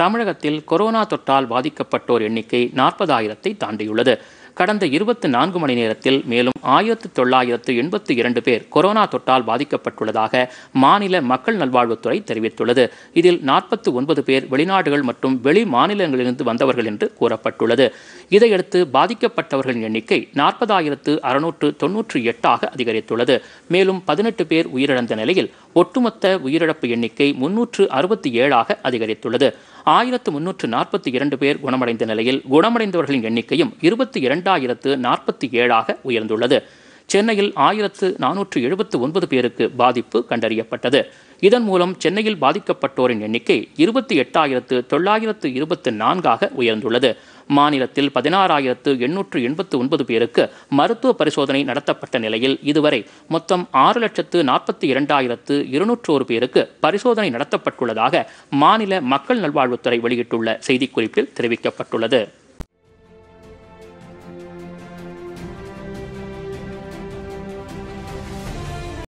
தமிழகத்தில் கொரோனா தொற்றால் பாதிக்கப்பட்டோர் எண்ணிக்கை நாற்பதாயிரத்தை தாண்டியுள்ளது கடந்த இருபத்தி நான்கு மணி நேரத்தில் மேலும் ஆயிரத்து தொள்ளாயிரத்து எண்பத்தி இரண்டு பேர் கொரோனா தொற்றால் பாதிக்கப்பட்டுள்ளதாக மாநில மக்கள் நல்வாழ்வுத்துறை தெரிவித்துள்ளது இதில் நாற்பத்தி ஒன்பது பேர் வெளிநாடுகள் மற்றும் வெளி மாநிலங்களிலிருந்து வந்தவர்கள் என்று கூறப்பட்டுள்ளது இதையடுத்து பாதிக்கப்பட்டவர்களின் எண்ணிக்கை நாற்பதாயிரத்து அறுநூற்று தொன்னூற்றி எட்டாக அதிகரித்துள்ளது மேலும் பதினெட்டு பேர் உயிரிழந்த நிலையில் ஒட்டுமொத்த உயிரிழப்பு எண்ணிக்கை முன்னூற்று அறுபத்தி ஏழாக அதிகரித்துள்ளது ஆயிரத்து முன்னூற்று நாற்பத்தி இரண்டு பேர் குணமடைந்த நிலையில் குணமடைந்தவர்களின் எண்ணிக்கையும் இருபத்தி இரண்டாயிரத்து நாற்பத்தி ஏழாக உயர்ந்துள்ளது சென்னையில் ஆயிரத்து நானூற்று எழுபத்து ஒன்பது பேருக்கு பாதிப்பு கண்டறியப்பட்டது இதன் மூலம் சென்னையில் பாதிக்கப்பட்டோரின் எண்ணிக்கை இருபத்தி எட்டாயிரத்து தொள்ளாயிரத்து இருபத்து நான்காக உயர்ந்துள்ளது மாநிலத்தில் பதினாறாயிரத்து எண்ணூற்று எண்பத்து ஒன்பது பேருக்கு மருத்துவ பரிசோதனை நடத்தப்பட்ட நிலையில் இதுவரை மொத்தம் ஆறு லட்சத்து நாற்பத்தி இரண்டாயிரத்து இருநூற்றோரு பேருக்கு பரிசோதனை நடத்தப்பட்டுள்ளதாக மாநில மக்கள் நல்வாழ்வுத்துறை வெளியிட்டுள்ள செய்திக்குறிப்பில் தெரிவிக்கப்பட்டுள்ளது